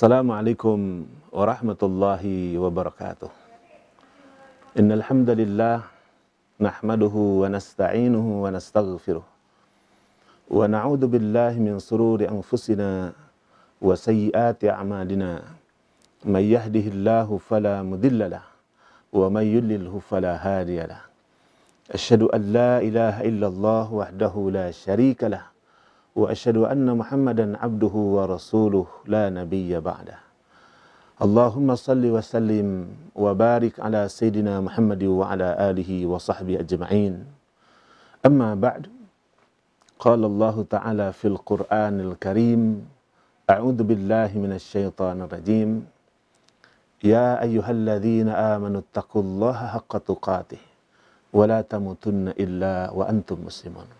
السلام عليكم ورحمة الله وبركاته إن الحمد لله نحمده ونستعينه ونستغفره ونعوذ بالله من سرور أنفسنا وسيئات أعمالنا من يهده الله فلا مضل له ومن يضلله فلا هادي له أشهد أن لا إله إلا الله وحده لا شريك له واشهد ان محمدا عبده ورسوله لا نبي بعده اللهم صل وسلم وبارك على سيدنا محمد وعلى اله وصحبه اجمعين اما بعد قال الله تعالى في القران الكريم اعوذ بالله من الشيطان الرجيم يا ايها الذين امنوا اتقوا الله حق تقاته ولا تموتن الا وانتم مسلمون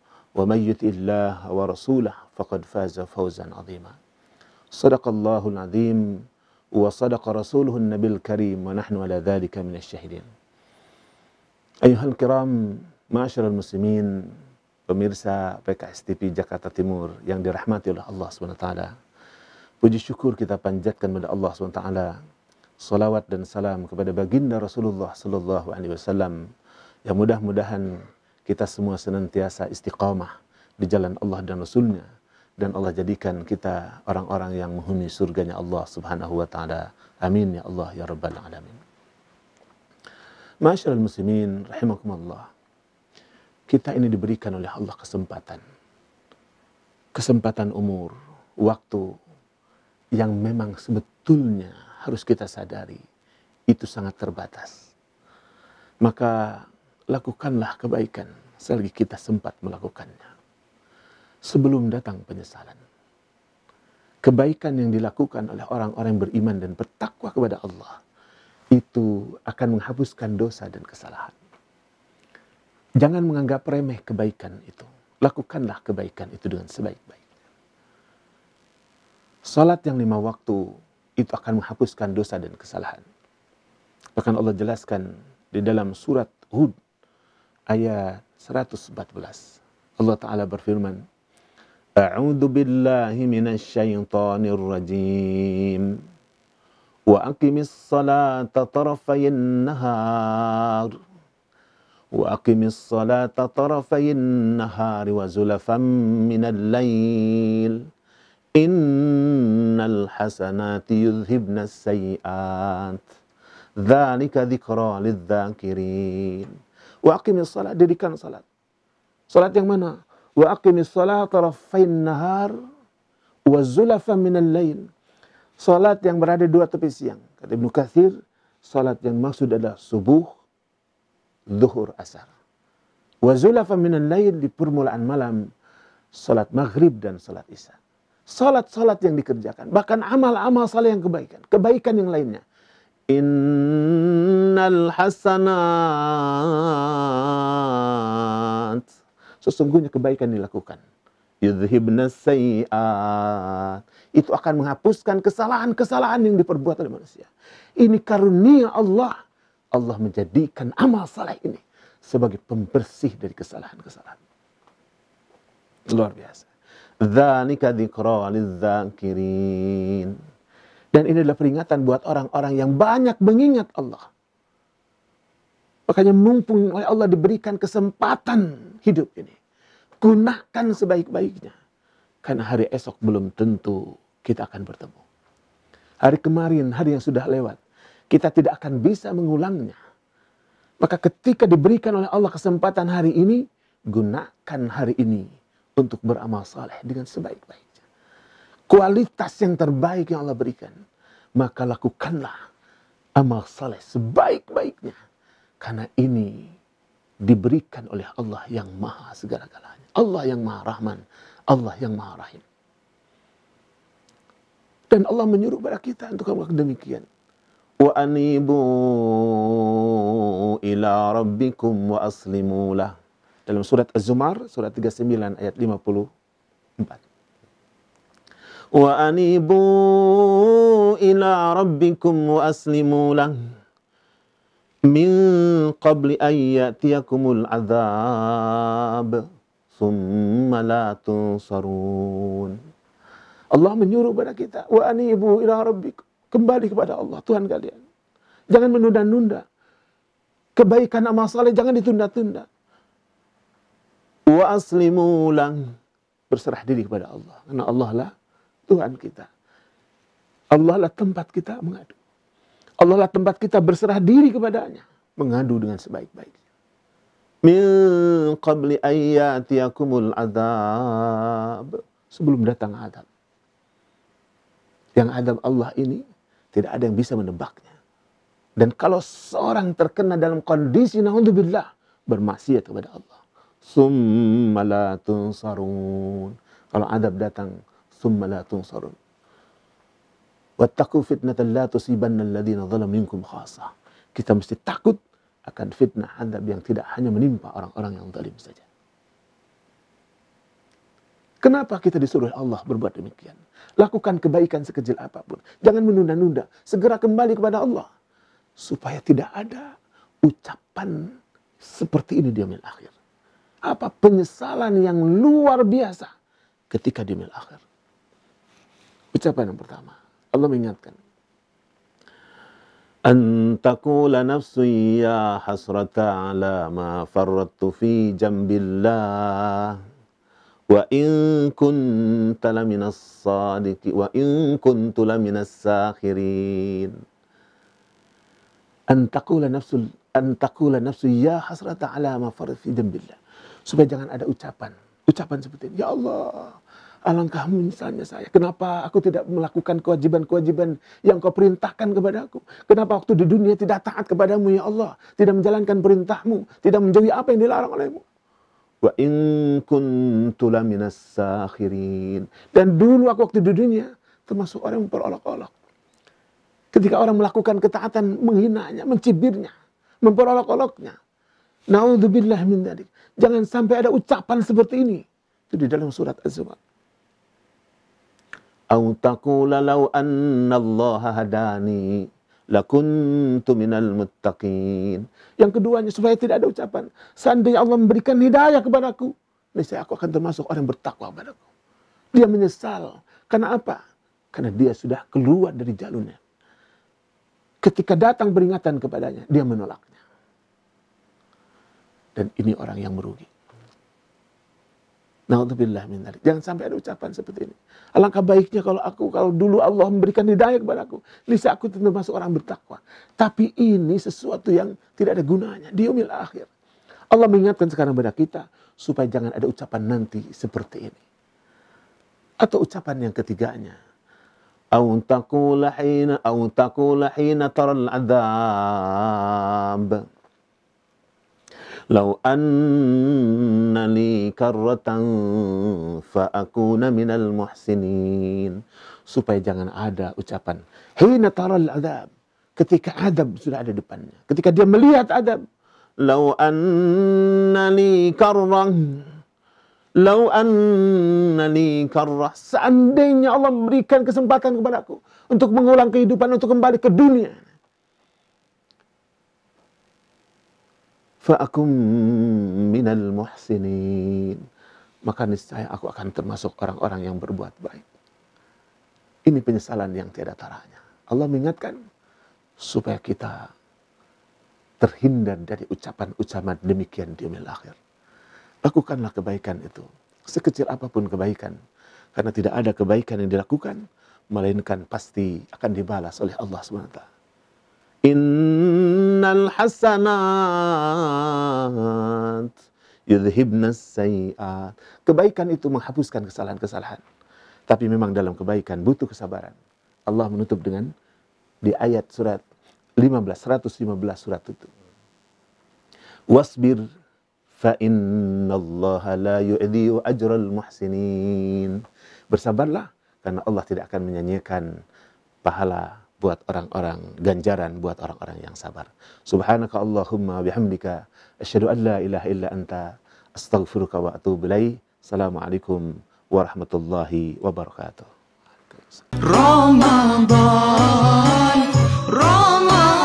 ومن يطع الله ورسوله فقد فاز فوزا عظيما صدق الله العظيم وصدق رسوله النبي الكريم ونحن على ذلك من الشاهدين أيها الكرام معاشر المسلمين pemirsa PKSTP Jakarta Timur yang dirahmati oleh Allah SWT puji syukur kita panjatkan kepada Allah SWT salawat dan salam kepada baginda Rasulullah Sallallahu Alaihi Wasallam yang mudah-mudahan kita semua senantiasa istiqomah di jalan Allah dan Rasulnya dan Allah jadikan kita orang-orang yang menghuni surganya Allah Subhanahu wa taala. Amin ya Allah ya rabbal alamin. Masyarakat muslimin rahimakumullah. Kita ini diberikan oleh Allah kesempatan. Kesempatan umur, waktu yang memang sebetulnya harus kita sadari itu sangat terbatas. Maka lakukanlah kebaikan selagi kita sempat melakukannya. Sebelum datang penyesalan. Kebaikan yang dilakukan oleh orang-orang beriman dan bertakwa kepada Allah itu akan menghapuskan dosa dan kesalahan. Jangan menganggap remeh kebaikan itu. Lakukanlah kebaikan itu dengan sebaik-baiknya. Salat yang lima waktu itu akan menghapuskan dosa dan kesalahan. Bahkan Allah jelaskan di dalam surat Hud ayat 114. Allah Ta'ala berfirman, A'udhu billahi minas syaitanir rajim. Wa aqimis salata tarafayin nahar. Wa aqimis salata tarafayin nahar wa zulafan minal layil Innal hasanati yudhibna sayyat Dhalika dhikra lidhakirin Wa aqimis salat, dirikan salat. Salat yang mana? Wa aqimis salat tarafain nahar wa zulafa minal lain. Salat yang berada dua tepi siang. Kata Ibnu Katsir, salat yang maksud adalah subuh, zuhur, asar. Wa zulafa minal lain di permulaan malam, salat maghrib dan salat isya. Salat-salat yang dikerjakan, bahkan amal-amal salat yang kebaikan, kebaikan yang lainnya. In hasanat. Sesungguhnya kebaikan dilakukan. Yudhibna sayi'at. Itu akan menghapuskan kesalahan-kesalahan yang diperbuat oleh manusia. Ini karunia Allah. Allah menjadikan amal saleh ini sebagai pembersih dari kesalahan-kesalahan. Luar biasa. Dzalika dzikra lizzakirin. Dan ini adalah peringatan buat orang-orang yang banyak mengingat Allah. Makanya mumpung oleh Allah diberikan kesempatan hidup ini. Gunakan sebaik-baiknya. Karena hari esok belum tentu kita akan bertemu. Hari kemarin, hari yang sudah lewat. Kita tidak akan bisa mengulangnya. Maka ketika diberikan oleh Allah kesempatan hari ini, gunakan hari ini untuk beramal saleh dengan sebaik-baiknya. Kualitas yang terbaik yang Allah berikan, maka lakukanlah amal saleh sebaik-baiknya karena ini diberikan oleh Allah yang maha segala-galanya. Allah yang maha rahman. Allah yang maha rahim. Dan Allah menyuruh kepada kita untuk melakukan demikian. Wa anibu ila rabbikum wa aslimu lah. Dalam surat Az-Zumar, surat 39 ayat 54. Wa anibu ila rabbikum wa aslimu lah min qabli an azab summa la tunsarun. Allah menyuruh kepada kita wa anibu ila kembali kepada Allah Tuhan kalian. Jangan menunda-nunda. Kebaikan amal saleh jangan ditunda-tunda. Wa aslimu lang berserah diri kepada Allah karena Allah lah Tuhan kita. Allah lah tempat kita mengadu. Allah lah tempat kita berserah diri kepadanya. Mengadu dengan sebaik-baiknya. Min qabli ayyatiakumul adab. Sebelum datang adab. Yang adab Allah ini tidak ada yang bisa menebaknya. Dan kalau seorang terkena dalam kondisi naudzubillah bermaksiat kepada Allah. Summa la tunsarun. Kalau adab datang, summa la tunsarun. Wattaqu fitnatan la tusibanna alladziina zalamu minkum khassa. Kita mesti takut akan fitnah adab yang tidak hanya menimpa orang-orang yang zalim saja. Kenapa kita disuruh Allah berbuat demikian? Lakukan kebaikan sekecil apapun. Jangan menunda-nunda. Segera kembali kepada Allah. Supaya tidak ada ucapan seperti ini di amil akhir. Apa penyesalan yang luar biasa ketika di amil akhir. Ucapan yang pertama. Allah mengingatkan. Antakula nafsi ya hasrata ala ma farratu fi jambillah wa in kunta laminas sadiki wa in kuntu laminas sakhirin antakula nafsu antakula nafsu ya hasrata ala ma farratu fi jambillah supaya jangan ada ucapan ucapan seperti ini ya Allah Alangkah misalnya saya, kenapa aku tidak melakukan kewajiban-kewajiban yang kau perintahkan kepada aku? Kenapa waktu di dunia tidak taat kepadamu ya Allah? Tidak menjalankan perintahmu, tidak menjauhi apa yang dilarang olehmu. Wa in kuntu sakhirin. Dan dulu aku waktu di dunia termasuk orang yang memperolok-olok. Ketika orang melakukan ketaatan, menghinanya, mencibirnya, memperolok-oloknya. Naudzubillah min dalik. Jangan sampai ada ucapan seperti ini. Itu di dalam surat Az-Zumar. أو تقول لو أن الله هداني لكنتم من muttaqin. Yang keduanya supaya tidak ada ucapan, seandainya Allah memberikan hidayah kepadaku, niscaya aku akan termasuk orang yang bertakwa kepadaku. Dia menyesal. Karena apa? Karena dia sudah keluar dari jalurnya. Ketika datang peringatan kepadanya, dia menolaknya. Dan ini orang yang merugi. Naudzubillah min Jangan sampai ada ucapan seperti ini. Alangkah baiknya kalau aku, kalau dulu Allah memberikan hidayah kepada aku. Lisa aku termasuk orang bertakwa. Tapi ini sesuatu yang tidak ada gunanya. Di umil akhir. Allah mengingatkan sekarang kepada kita. Supaya jangan ada ucapan nanti seperti ini. Atau ucapan yang ketiganya. "Auntakulahina, auntakulahina لو أن لي كرة فأكون من المحسنين supaya jangan ada ucapan hina taral adab ketika adab sudah ada depannya ketika dia melihat adab Lau anna li karrah Lau anna li karrah seandainya Allah memberikan kesempatan kepadaku untuk mengulang kehidupan untuk kembali ke dunia fa'akum minal muhsinin. Maka niscaya aku akan termasuk orang-orang yang berbuat baik. Ini penyesalan yang tiada taranya. Allah mengingatkan supaya kita terhindar dari ucapan-ucapan demikian di akhir. Lakukanlah kebaikan itu. Sekecil apapun kebaikan. Karena tidak ada kebaikan yang dilakukan, melainkan pasti akan dibalas oleh Allah SWT. In innal hasanat yudhibna sayiat. Kebaikan itu menghapuskan kesalahan-kesalahan. Tapi memang dalam kebaikan butuh kesabaran. Allah menutup dengan di ayat surat 15 115 surat itu. Wasbir fa innallaha la yu'dhi ajral muhsinin. Bersabarlah karena Allah tidak akan menyanyikan pahala buat orang-orang ganjaran buat orang-orang yang sabar. Subhanaka Allahumma bihamdika asyhadu an la ilaha illa anta astaghfiruka wa atubu ilaik. Assalamualaikum warahmatullahi wabarakatuh. Ramadan Ramadan